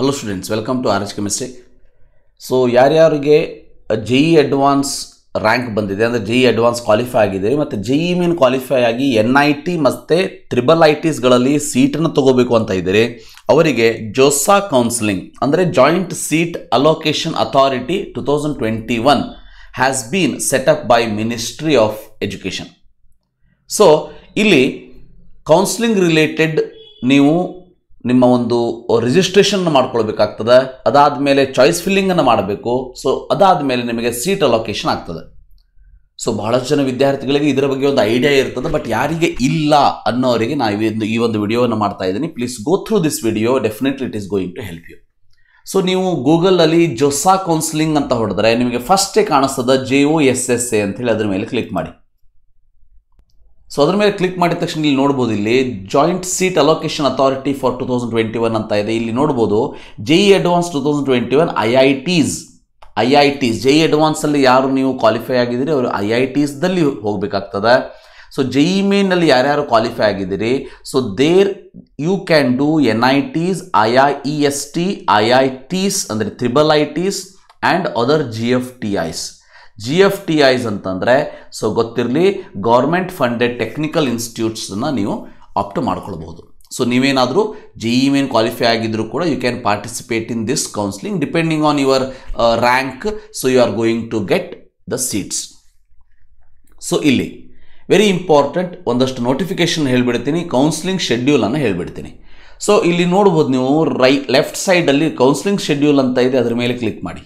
Hello students welcome to R H chemistry so ಯಾರ್ಯಾರಿಗೆ J E advance rank ಬಂದಿದೆ ಅಂದರೆ J E advance qualify ಆಗಿದೆ ಮತ್ತು J E main qualify ಆಗಿ N I T ಮತ್ತು triple I ಟಿಸ್ಗಳಲ್ಲಿ ಸೀಟನ್ನು ತೊಗೋಬೇಕು ಅಂತ ಇದ್ದರೆ ಅವರಿಗೆ ಜೋಸಾ ಕೌನ್ಸಿಲಿಂಗ್ ಅಂದರೆ joint seat allocation authority two thousand twenty one has been set up by ministry of education so ಇಲ್ಲಿ ಕೌನ್ಸಿಲಿಂಗ್ ರಿಲೇಟೆಡ್ ನೀವು ನಿಮ್ಮ ಒಂದು ರಿಜಿಸ್ಟ್ರೇಷನ್ ಮಾಡ್ಕೊಳ್ಬೇಕಾಗ್ತದೆ ಅದಾದ ಮೇಲೆ ಚಾಯ್ಸ್ ಫಿಲ್ಲಿಂಗನ್ನು ಮಾಡಬೇಕು ಸೊ ಅದಾದ ಮೇಲೆ ನಿಮಗೆ ಸೀಟ್ ಅಲೋಕೇಶನ್ ಆಗ್ತದೆ ಸೊ ಬಹಳಷ್ಟು ಜನ ವಿದ್ಯಾರ್ಥಿಗಳಿಗೆ ಇದರ ಬಗ್ಗೆ ಒಂದು ಐಡಿಯಾ ಇರ್ತದೆ ಬಟ್ ಯಾರಿಗೆ ಇಲ್ಲ ಅನ್ನೋರಿಗೆ ನಾವು ಈ ಒಂದು ವಿಡಿಯೋವನ್ನು ಮಾಡ್ತಾ ಇದ್ದೀನಿ please go through this video definitely it is going to help you so ನೀವು ಗೂಗಲಲ್ಲಿ ಜೊಸಾ ಕೌನ್ಸಿಲಿಂಗ್ ಅಂತ ಹೊಡೆದ್ರೆ ನಿಮಗೆ ಫಸ್ಟೇ ಕಾಣಿಸ್ತದೆ J O S S A ಅಂತ ಹೇಳಿ ಅದ್ರ ಮೇಲೆ ಕ್ಲಿಕ್ ಮಾಡಿ ಸೊ ಅದ್ರ ಮೇಲೆ ಕ್ಲಿಕ್ ಮಾಡಿದ ತಕ್ಷಣ ಇಲ್ಲಿ ನೋಡ್ಬೋದು ಇಲ್ಲಿ joint seat allocation authority for two thousand twenty one ಅಂತ ಇದೆ ಇಲ್ಲಿ ನೋಡ್ಬೋದು J advance two thousand twenty one I I Ts I I Ts J E ಅಲ್ಲಿ ಯಾರು ನೀವು ಕ್ವಾಲಿಫೈ ಆಗಿದ್ದೀರಿ ಅವರು ಐ ಐ ಟೀಸ್ದಲ್ಲಿ ಹೋಗಬೇಕಾಗ್ತದೆ ಸೊ ಜೆ ಇ e ಮೇನಲ್ಲಿ ಯಾರ್ಯಾರು ಕ್ವಾಲಿಫೈ ಆಗಿದ್ದೀರಿ so there you can do N I Ts I I E S T I I Ts ಅಂದರೆ triple I Ts and other G F T Is G F T Is ಅಂತಂದರೆ so ಗೊತ್ತಿರಲಿ government funded technical ಇನ್ಸ್ಟಿಟ್ಯೂಟ್ಸನ್ನು ನೀವು opt ಮಾಡ್ಕೊಳ್ಬೋದು so ನೀವೇನಾದರೂ J E e main e qualify ಆಗಿದ್ದರೂ ಕೂಡ you can participate in this counselling depending on your rank so you are going to get the seats so ಇಲ್ಲಿ very important ಒಂದಷ್ಟು notification ಹೇಳಿಬಿಡ್ತೀನಿ counselling ಶೆಡ್ಯೂಲನ್ನು ಹೇಳಿಬಿಡ್ತೀನಿ so ಇಲ್ಲಿ ನೋಡ್ಬೋದು ನೀವು ರೈ ಲೆಫ್ಟ್ ಸೈಡಲ್ಲಿ ಕೌನ್ಸಿಲಿಂಗ್ ಶೆಡ್ಯೂಲ್ ಅಂತ ಇದೆ ಅದರ ಮೇಲೆ ಕ್ಲಿಕ್ ಮಾಡಿ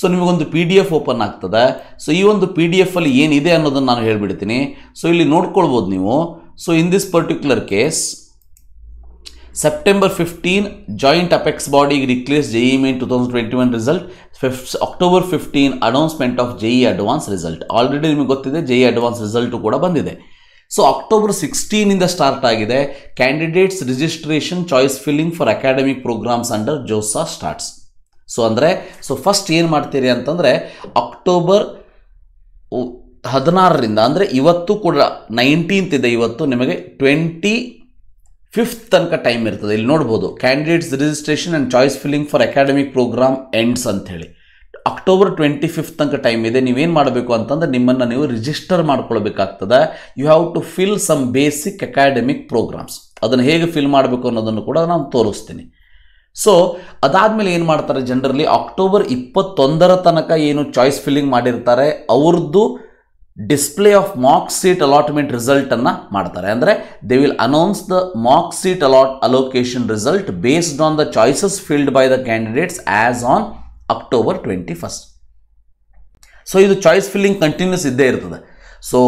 ಸೊ ನಿಮಗೊಂದು ಪಿ ಡಿ ಎಫ್ ಓಪನ್ ಆಗ್ತದೆ ಸೊ ಈ ಒಂದು ಪಿ ಡಿ ಎಫಲ್ಲಿ ಏನಿದೆ ಅನ್ನೋದನ್ನು ನಾನು ಹೇಳಿಬಿಡ್ತೀನಿ ಸೊ ಇಲ್ಲಿ ನೋಡ್ಕೊಳ್ಬೋದು ನೀವು so in this particular case September 15, ರಿಕ್ಲೇಸ್ JEE Body declares thousand twenty one result October October 15, announcement of JEE advance result already ನಿಮಗೆ ಗೊತ್ತಿದೆ ಜೆಇ ಅಡ್ವಾನ್ಸ್ ರಿಸಲ್ಟ್ ಕೂಡ ಬಂದಿದೆ ಸೊ ಅಕ್ಟೋಬರ್ ಸಿಕ್ಸ್ಟೀನಿಂದ ಸ್ಟಾರ್ಟ್ ಆಗಿದೆ candidates registration choice filling for academic programmes under JoSAA starts so ಅಂದರೆ so first ಏನು ಮಾಡ್ತೀರಿ ಅಂತಂದರೆ ಅಕ್ಟೋಬರ್ ಹದಿನಾರರಿಂದ ಅಂದರೆ ಇವತ್ತು ಕೂಡ ನೈನ್ಟೀನ್ತ್ ಇದೆ ಇವತ್ತು ನಿಮಗೆ ಟ್ವೆಂಟಿ ಫಿಫ್ತ್ ತನಕ ಟೈಮ್ ಇರ್ತದೆ ಇಲ್ಲಿ ನೋಡ್ಬೋದು candidates registration and choice filling for academic programme ends ಅಂಥೇಳಿ ಅಕ್ಟೋಬರ್ ಟ್ವೆಂಟಿ ಫಿಫ್ತ್ ತನಕ ಟೈಮ್ ಇದೆ ನೀವೇನು ಮಾಡಬೇಕು ಅಂತಂದರೆ ನಿಮ್ಮನ್ನು ನೀವು ರಿಜಿಸ್ಟರ್ ಮಾಡ್ಕೊಳ್ಬೇಕಾಗ್ತದೆ you have to fill some basic academic programmes ಅದನ್ನು ಹೇಗೆ ಫಿಲ್ ಮಾಡಬೇಕು ಅನ್ನೋದನ್ನು ಕೂಡ ನಾನು ತೋರಿಸ್ತೀನಿ ಸೊ ಅದಾದಮೇಲೆ ಏನು ಮಾಡ್ತಾರೆ ಜನರಲ್ಲಿ ಅಕ್ಟೋಬರ್ ಇಪ್ಪತ್ತೊಂದರ ತನಕ ಏನು ಚಾಯ್ಸ್ ಫಿಲ್ಲಿಂಗ್ ಮಾಡಿರ್ತಾರೆ ಅವ್ರದ್ದು display of mock seat allotment ರಿಸಲ್ಟನ್ನು ಮಾಡ್ತಾರೆ ಅಂದರೆ they will announce the mock seat allot allocation result based on the choices filled by the candidates as on October twenty first so ಇದು choice filling continues ಇದ್ದೇ ಇರ್ತದೆ so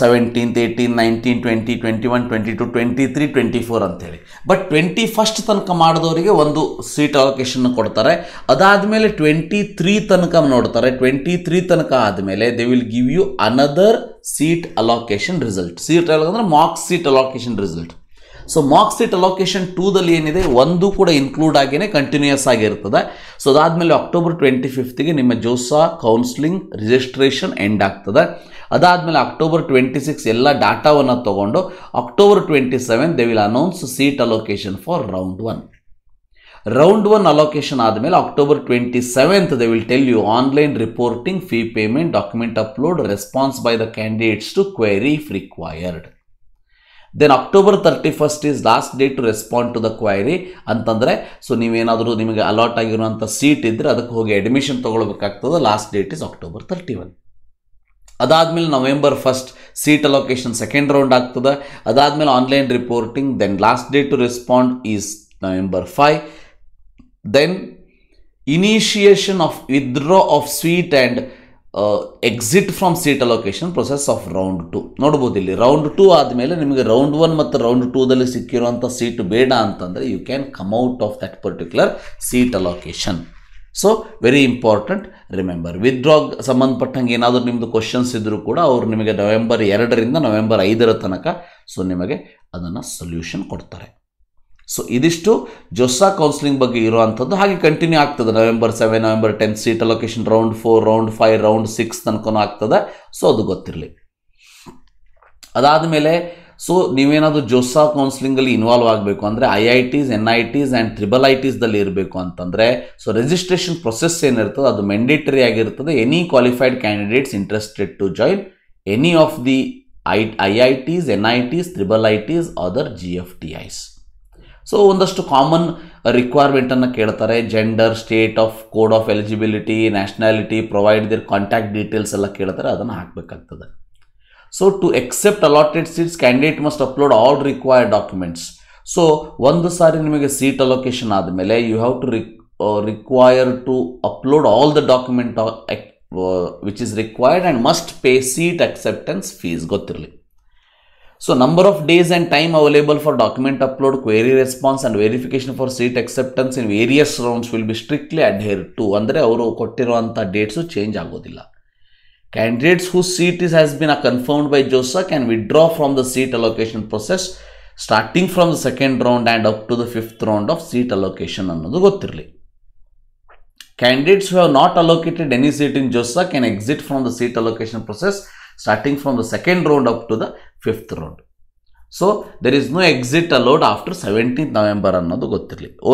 seventeenth eighteen nineteen twenty twenty one twenty two twenty three twenty four ಅಂತೇಳಿ but twenty first ತನಕ ಮಾಡಿದವರಿಗೆ ಒಂದು seat allocation ಕೊಡ್ತಾರೆ ಅದಾದಮೇಲೆ twenty three ತನಕ ನೋಡ್ತಾರೆ ಟ್ವೆಂಟಿ ತ್ರೀ ತನಕ ಆದಮೇಲೆ they will give you another seat allocation result seat ಅಂದರೆ mock seat allocation result so mock seat allocation ಟೂದಲ್ಲಿ ಏನಿದೆ ಒಂದು ಕೂಡ ಇನ್ಕ್ಲೂಡ್ ಆಗಿಯೇ ಕಂಟಿನ್ಯೂಸ್ ಆಗಿರ್ತದೆ ಸೊ ಅದಾದಮೇಲೆ ಅಕ್ಟೋಬರ್ ಟ್ವೆಂಟಿ ಫಿಫ್ತಿಗೆ ನಿಮ್ಮ ಜೋಸಾ ಕೌನ್ಸ್ಲಿಂಗ್ ರಿಜಿಸ್ಟ್ರೇಷನ್ ಎಂಡ್ ಆಗ್ತದೆ ಅದಾದಮೇಲೆ ಅಕ್ಟೋಬರ್ ಟ್ವೆಂಟಿ ಸಿಕ್ಸ್ ಎಲ್ಲ ಡಾಟಾವನ್ನು ತಗೊಂಡು October twenty seven they will announce seat allocation for round one round one allocation ಆದಮೇಲೆ October twenty seventh they will tell you online reporting fee payment document upload response by the candidates to query then October thirty first is last date to respond to the query ಅಂತಂದರೆ so ನೀವೇನಾದರೂ ನಿಮಗೆ allot ಆಗಿರುವಂಥ seat ಇದ್ದರೆ ಅದಕ್ಕೆ ಹೋಗಿ admission ತೊಗೊಳ್ಬೇಕಾಗ್ತದೆ last date is October thirty one ಅದಾದಮೇಲೆ November first seat allocation second round ಆಗ್ತದೆ ಅದಾದಮೇಲೆ online reporting then last date to respond is November five then initiation of withdraw of seat and exit from seat allocation process of round two ನೋಡ್ಬೋದು ಇಲ್ಲಿ round two ಆದಮೇಲೆ ನಿಮಗೆ round one ಮತ್ತು round ಟೂದಲ್ಲಿ ಸಿಕ್ಕಿರುವಂಥ seat ಬೇಡ ಅಂತಂದರೆ you can come out of that particular seat allocation so very important remember ವಿತ್ಡ್ರಾಗ್ ಸಂಬಂಧಪಟ್ಟಂಗೆ ಏನಾದರೂ ನಿಮ್ಮದು ಕ್ವಶನ್ಸ್ ಇದ್ದರೂ ಕೂಡ ಅವರು ನಿಮಗೆ ನವೆಂಬರ್ ಎರಡರಿಂದ ನವೆಂಬರ್ ಐದರ ತನಕ ಸೊ ನಿಮಗೆ ಅದನ್ನು ಸೊಲ್ಯೂಷನ್ ಕೊಡ್ತಾರೆ ಸೊ ಇದಿಷ್ಟು ಜೊಸ್ಸಾ ಕೌನ್ಸಿಲಿಂಗ್ ಬಗ್ಗೆ ಇರುವಂಥದ್ದು ಹಾಗೆ ಕಂಟಿನ್ಯೂ ಆಗ್ತದೆ November seven November ten seat allocation round four round five round six ತನಕನೂ ಆಗ್ತದೆ ಸೊ ಅದು ಗೊತ್ತಿರಲಿ ಅದಾದ ಮೇಲೆ ಸೊ ನೀವೇನಾದರೂ ಜೋಸಾ ಕೌನ್ಸಿಲಿಂಗಲ್ಲಿ ಇನ್ವಾಲ್ವ್ ಆಗಬೇಕು ಅಂದರೆ I I Ts N I Ts and triple I ಟೀಸ್ದಲ್ಲಿ ಇರಬೇಕು ಅಂತಂದರೆ ಸೊ ರಿಜಿಸ್ಟ್ರೇಷನ್ ಪ್ರೊಸೆಸ್ ಏನಿರ್ತದೆ ಅದು ಮ್ಯಾಂಡೇಟರಿ ಆಗಿರ್ತದೆ any qualified candidates interested to join any of the I I I Ts N I Ts triple I Ts other G F T Is so ಒಂದಷ್ಟು common ರಿಕ್ವೈರ್ಮೆಂಟನ್ನು ಕೇಳ್ತಾರೆ gender state of code of eligibility nationality provide their contact details ಎಲ್ಲ ಕೇಳ್ತಾರೆ ಅದನ್ನು ಹಾಕಬೇಕಾಗ್ತದೆ so to accept allotted seats candidate must upload all required documents so ಒಂದು ಸಾರಿ ನಿಮಗೆ ಸೀಟ್ ಅಲೋಕೇಶನ್ ಆದಮೇಲೆ ಯು ಹ್ಯಾವ್ ಟು ರಿಕ್ require to upload all the document which is required and must pay seat acceptance fees ಗೊತ್ತಿರಲಿ so number of days and time available for document upload query response and verification for seat acceptance in various rounds will be strictly adhere to ಅಂದರೆ ಅವರು ಕೊಟ್ಟಿರುವಂಥ dates change ಆಗೋದಿಲ್ಲ candidates who seat is has been a confirmed by JoSAA can withdraw from the seat allocation process starting from the second round and up to the fifth round of seat allocation ಅನ್ನೋದು ಗೊತ್ತಿರಲಿ candidates have not allocated any seat in JoSAA can exit from the seat allocation process starting from the second round up to the fifth round. So there is no exit allowed after 17th November.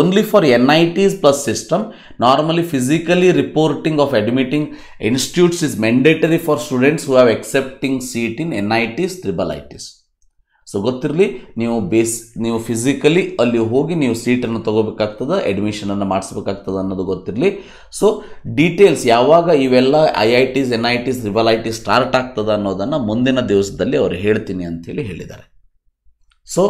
Only for NITs plus system, normally physically reporting of admitting institutes is mandatory for students who have accepting seat in NITs, IITs. So ಗೊತ್ತಿರಲಿ ನೀವು base ನೀವು physically ಅಲ್ಲಿ ಹೋಗಿ ನೀವು ಸೀಟನ್ನು ತೊಗೋಬೇಕಾಗ್ತದೆ ಅಡ್ಮಿಷನನ್ನು ಮಾಡಿಸ್ಬೇಕಾಗ್ತದೆ ಅನ್ನೋದು ಗೊತ್ತಿರಲಿ so details ಯಾವಾಗ ಇವೆಲ್ಲ I I Ts N I Ts ರಿವಲ್ ಐ ಟಿಸ್ ಸ್ಟಾರ್ಟ್ ಆಗ್ತದೆ ಅನ್ನೋದನ್ನು ಮುಂದಿನ ದಿವಸದಲ್ಲಿ ಅವರು ಹೇಳ್ತೀನಿ ಅಂಥೇಳಿ ಹೇಳಿದ್ದಾರೆ so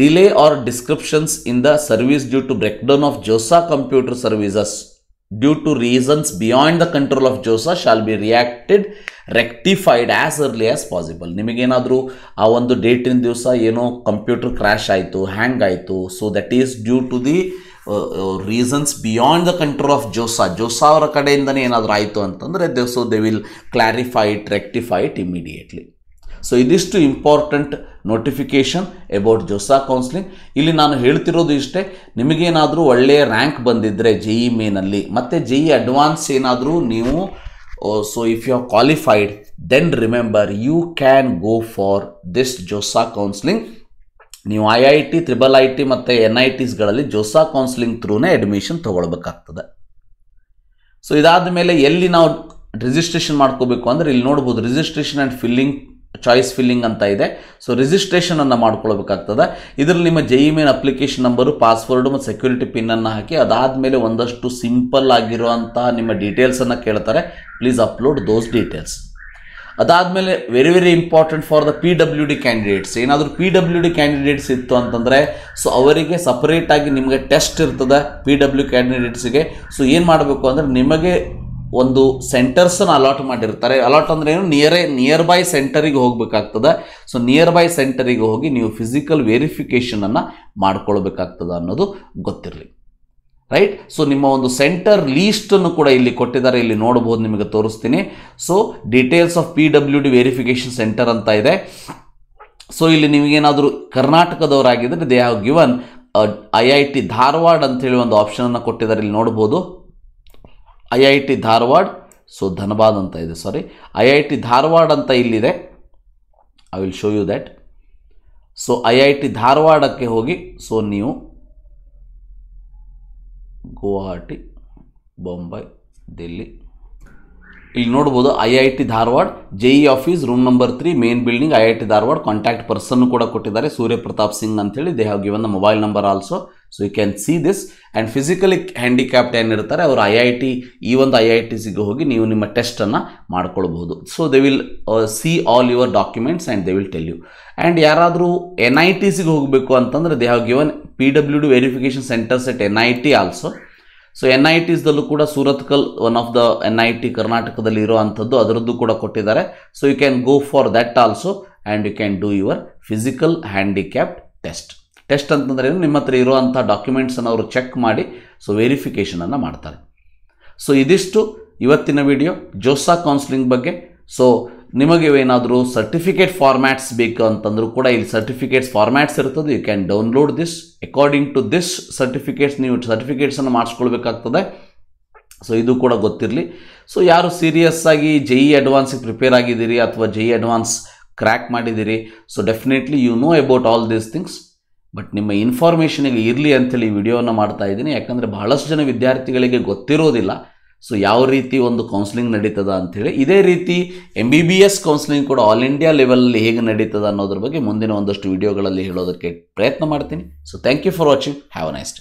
delay or disruptions in the service due to break of JoSAA computer services due to reasons beyond the control of JoSAA shall be reacted, rectified as early as possible. ನಿಮಗೇನಾದರೂ ಆ ಒಂದು ಡೇಟಿನ ದಿವಸ ಏನೋ ಕಂಪ್ಯೂಟರ್ ಕ್ರ್ಯಾಶ್ ಆಯಿತು hang ಆಯಿತು so that is due to the reasons beyond the control of JoSAA JoSAA ಅವರ ಕಡೆಯಿಂದನೇ ಏನಾದರೂ ಆಯಿತು ಅಂತಂದರೆ they so they will clarify it rectify it immediately so ಇದಿಷ್ಟು important notification about JoSAA counselling ಇಲ್ಲಿ ನಾನು ಹೇಳ್ತಿರೋದು ಇಷ್ಟೇ ನಿಮಗೇನಾದರೂ ಒಳ್ಳೆಯ ರ್ಯಾಂಕ್ ಬಂದಿದ್ದರೆ ಜೆ ಇ e ಮೇನಲ್ಲಿ ಮತ್ತು ಜೆ ಇ ಅಡ್ವಾನ್ಸ್ e ಏನಾದರೂ ನೀವು so if you are qualified then remember you can go for this JoSAA counselling ನೀವು I I T triple I T ಮತ್ತು ಎನ್ ಐ ಟಿಸ್ಗಳಲ್ಲಿ ಜೋಸಾ ಕೌನ್ಸ್ಲಿಂಗ್ ಥ್ರೂನೇ admission ತೊಗೊಳ್ಬೇಕಾಗ್ತದೆ so ಇದಾದ ಮೇಲೆ ಎಲ್ಲಿ ನಾವು ರಿಜಿಸ್ಟ್ರೇಷನ್ ಮಾಡ್ಕೋಬೇಕು ಅಂದರೆ ಇಲ್ಲಿ ನೋಡ್ಬೋದು registration and filling choice filling ಅಂತ ಇದೆ ಸೊ ರಿಜಿಸ್ಟ್ರೇಷನನ್ನು ಮಾಡ್ಕೊಳ್ಬೇಕಾಗ್ತದೆ ಇದರಲ್ಲಿ ನಿಮ್ಮ J main application number password ಮತ್ತು ಸೆಕ್ಯೂರಿಟಿ ಪಿನ್ನನ್ನು ಹಾಕಿ ಅದಾದಮೇಲೆ ಒಂದಷ್ಟು ಸಿಂಪಲ್ ಆಗಿರುವಂತಹ ನಿಮ್ಮ ಡೀಟೇಲ್ಸನ್ನು ಕೇಳ್ತಾರೆ ಪ್ಲೀಸ್ ಅಪ್ಲೋಡ್ ದೋಸ್ ಡೀಟೇಲ್ಸ್ ಅದಾದಮೇಲೆ very very important for the P W D candidates ಏನಾದರೂ ಪಿ ಡಬ್ಲ್ಯೂ ಡಿ ಕ್ಯಾಂಡಿಡೇಟ್ಸ್ ಇತ್ತು ಅಂತಂದರೆ ಸೊ ಅವರಿಗೆ ಸಪ್ರೇಟಾಗಿ ನಿಮಗೆ ಟೆಸ್ಟ್ ಇರ್ತದೆ ಪಿ ಡಬ್ಲ್ಯೂ ಕ್ಯಾಂಡಿಡೇಟ್ಸಿಗೆ ಸೊ ಏನು ಮಾಡಬೇಕು ಅಂದರೆ ನಿಮಗೆ ಒಂದು ಸೆಂಟರ್ಸನ್ನು ಅಲಾಟ್ ಮಾಡಿರ್ತಾರೆ ಅಲಾಟ್ ಅಂದ್ರೆ ಏನು ನಿಯರೇ ನಿಯರ್ ಬೈ ಸೆಂಟರಿಗೆ ಹೋಗಬೇಕಾಗ್ತದೆ ಸೊ ನಿಯರ್ ಬೈ ಸೆಂಟರಿಗೆ ಹೋಗಿ ನೀವು ಫಿಸಿಕಲ್ ಅನ್ನು ಮಾಡ್ಕೊಳ್ಬೇಕಾಗ್ತದೆ ಅನ್ನೋದು ಗೊತ್ತಿರಲಿ ರೈಟ್ ಸೊ ನಿಮ್ಮ ಒಂದು ಸೆಂಟರ್ ಲೀಸ್ಟನ್ನು ಕೂಡ ಇಲ್ಲಿ ಕೊಟ್ಟಿದ್ದಾರೆ ಇಲ್ಲಿ ನೋಡಬಹುದು ನಿಮಗೆ ತೋರಿಸ್ತೀನಿ so details of P W D verification centre ಅಂತ ಇದೆ ಸೊ ಇಲ್ಲಿ ನಿಮಗೇನಾದರೂ ಕರ್ನಾಟಕದವರಾಗಿದ್ದರೆ they have given I uh, I T Dharwad ಅಂತೇಳಿ ಒಂದು ಆಪ್ಷನನ್ನು ಕೊಟ್ಟಿದ್ದಾರೆ ಇಲ್ಲಿ ನೋಡ್ಬೋದು I I T Dharwad so Dhanbad ಅಂತ ಇದೆ sorry I I T Dharwad ಅಂತ ಇಲ್ಲಿದೆ I will show you that so I I T ಧಾರವಾಡಕ್ಕೆ ಹೋಗಿ ಸೊ ನೀವು ಗುವಾಹಟಿ ಬೊಂಬೈ ದಿಲ್ಲಿ ಇಲ್ಲಿ ನೋಡ್ಬೋದು I I T Dharwad J E office room number three main building I I T Dharwad contact ಪರ್ಸನ್ನು ಕೂಡ ಕೊಟ್ಟಿದ್ದಾರೆ ಸೂರ್ಯ ಪ್ರತಾಪ್ ಸಿಂಗ್ ಅಂತೇಳಿ they have given mobile number also so you can see this and physically handicapped ಏನಿರ್ತಾರೆ ಅವರು ಐ ಐ ಟಿ ಈ ಒಂದು I I ಟಿಸಿಗೆ ಹೋಗಿ ನೀವು ನಿಮ್ಮ ಟೆಸ್ಟನ್ನು ಮಾಡ್ಕೊಳ್ಬಹುದು so they will see all your documents and they will tell you and ಯಾರಾದರೂ ಎನ್ ಐ ಟಿ ಸಿಗೆ ಹೋಗಬೇಕು ಅಂತಂದರೆ they have given P W D verification centres at N I T also so N I ಟಿಸ್ದಲ್ಲೂ ಕೂಡ Surathkal one of the N I T ಕರ್ನಾಟಕದಲ್ಲಿ ಇರುವಂಥದ್ದು ಅದರದ್ದು ಕೂಡ ಕೊಟ್ಟಿದ್ದಾರೆ so you can go for that also and you can do your physical handicapped test test ಅಂತಂದ್ರೆ ಏನು ನಿಮ್ಮ ಹತ್ರ ಇರುವಂಥ ಡಾಕ್ಯುಮೆಂಟ್ಸನ್ನು ಅವರು ಚೆಕ್ ಮಾಡಿ ಸೊ ವೆರಿಫಿಕೇಷನನ್ನು ಮಾಡ್ತಾರೆ ಸೊ ಇದಿಷ್ಟು ಇವತ್ತಿನ ವಿಡಿಯೋ ಜೋಸಾ ಕೌನ್ಸಿಲಿಂಗ್ ಬಗ್ಗೆ ಸೊ ನಿಮಗೆ ಏನಾದರೂ ಸರ್ಟಿಫಿಕೇಟ್ ಫಾರ್ಮ್ಯಾಟ್ಸ್ ಬೇಕು ಅಂತಂದರೂ ಕೂಡ ಇಲ್ಲಿ ಸರ್ಟಿಫಿಕೇಟ್ಸ್ ಫಾರ್ಮ್ಯಾಟ್ಸ್ ಇರ್ತದೆ you can download this according to this certificates ನೀವು ಸರ್ಟಿಫಿಕೇಟ್ಸನ್ನು ಮಾಡಿಸ್ಕೊಳ್ಬೇಕಾಗ್ತದೆ ಸೊ ಇದು ಕೂಡ ಗೊತ್ತಿರಲಿ ಸೊ ಯಾರು ಸೀರಿಯಸ್ ಆಗಿ ಜೆ ಇ ಅಡ್ವಾನ್ಸಿಗೆ ಪ್ರಿಪೇರ್ ಆಗಿದ್ದೀರಿ ಅಥವಾ ಜೆ ಇ ಅಡ್ವಾನ್ಸ್ ಕ್ರ್ಯಾಕ್ ಮಾಡಿದ್ದೀರಿ so definitely you know about all these things but ನಿಮ್ಮ ಇನ್ಫಾರ್ಮೇಷನಿಗೆ ಇರಲಿ ಅಂತೇಳಿ ಈ ವಿಡಿಯೋನ ಮಾಡ್ತಾ ಇದ್ದೀನಿ ಯಾಕಂದರೆ ಬಹಳಷ್ಟು ಜನ ವಿದ್ಯಾರ್ಥಿಗಳಿಗೆ ಗೊತ್ತಿರೋದಿಲ್ಲ ಸೊ ಯಾವ ರೀತಿ ಒಂದು ಕೌನ್ಸಿಲಿಂಗ್ ನಡೀತದ ಅಂಥೇಳಿ ಇದೇ ರೀತಿ M B B S counselling ಕೂಡ ಆಲ್ ಇಂಡಿಯಾ ಲೆವೆಲಲ್ಲಿ ಹೇಗೆ ನಡೀತದೆ ಅನ್ನೋದ್ರ ಬಗ್ಗೆ ಮುಂದಿನ ಒಂದಷ್ಟು ವಿಡಿಯೋಗಳಲ್ಲಿ ಹೇಳೋದಕ್ಕೆ ಪ್ರಯತ್ನ ಮಾಡ್ತೀನಿ so thank you for watching have a nice